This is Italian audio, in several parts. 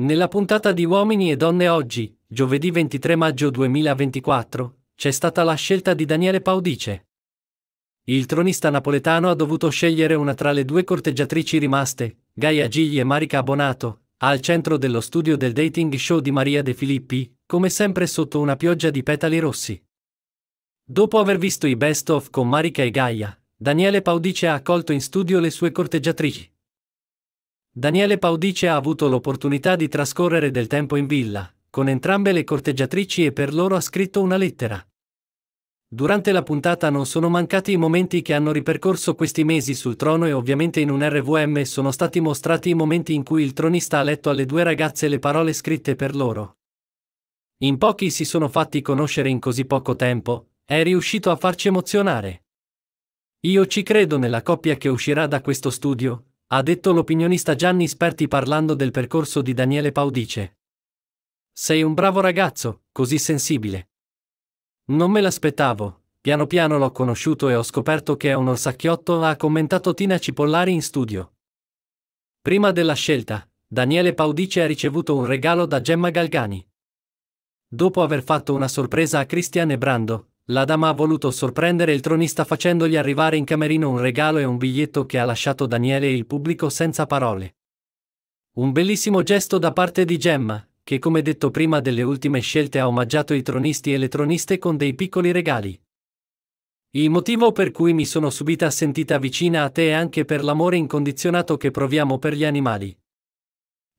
Nella puntata di Uomini e Donne oggi, giovedì 23 maggio 2024, c'è stata la scelta di Daniele Paudice. Il tronista napoletano ha dovuto scegliere una tra le due corteggiatrici rimaste, Gaia Gigli e Marica Abonato, al centro dello studio del dating show di Maria De Filippi, come sempre sotto una pioggia di petali rossi. Dopo aver visto i best of con Marica e Gaia, Daniele Paudice ha accolto in studio le sue corteggiatrici. Daniele Paudice ha avuto l'opportunità di trascorrere del tempo in villa, con entrambe le corteggiatrici e per loro ha scritto una lettera. Durante la puntata non sono mancati i momenti che hanno ripercorso questi mesi sul trono e ovviamente in un RVM sono stati mostrati i momenti in cui il tronista ha letto alle due ragazze le parole scritte per loro. In pochi si sono fatti conoscere in così poco tempo, è riuscito a farci emozionare. Io ci credo nella coppia che uscirà da questo studio, ha detto l'opinionista Gianni Sperti parlando del percorso di Daniele Paudice. Sei un bravo ragazzo, così sensibile. Non me l'aspettavo, piano piano l'ho conosciuto e ho scoperto che è un orsacchiotto, ha commentato Tina Cipollari in studio. Prima della scelta, Daniele Paudice ha ricevuto un regalo da Gemma Galgani. Dopo aver fatto una sorpresa a Christian e Brando, la dama ha voluto sorprendere il tronista facendogli arrivare in camerino un regalo e un biglietto che ha lasciato Daniele e il pubblico senza parole. Un bellissimo gesto da parte di Gemma, che come detto prima delle ultime scelte ha omaggiato i tronisti e le troniste con dei piccoli regali. Il motivo per cui mi sono subita sentita vicina a te è anche per l'amore incondizionato che proviamo per gli animali.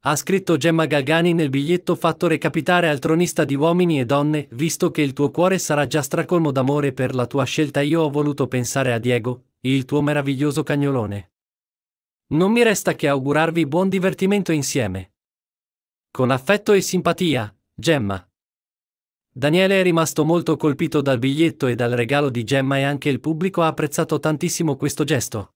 Ha scritto Gemma Galgani nel biglietto fatto recapitare al tronista di uomini e donne, visto che il tuo cuore sarà già stracolmo d'amore per la tua scelta io ho voluto pensare a Diego, il tuo meraviglioso cagnolone. Non mi resta che augurarvi buon divertimento insieme. Con affetto e simpatia, Gemma. Daniele è rimasto molto colpito dal biglietto e dal regalo di Gemma e anche il pubblico ha apprezzato tantissimo questo gesto.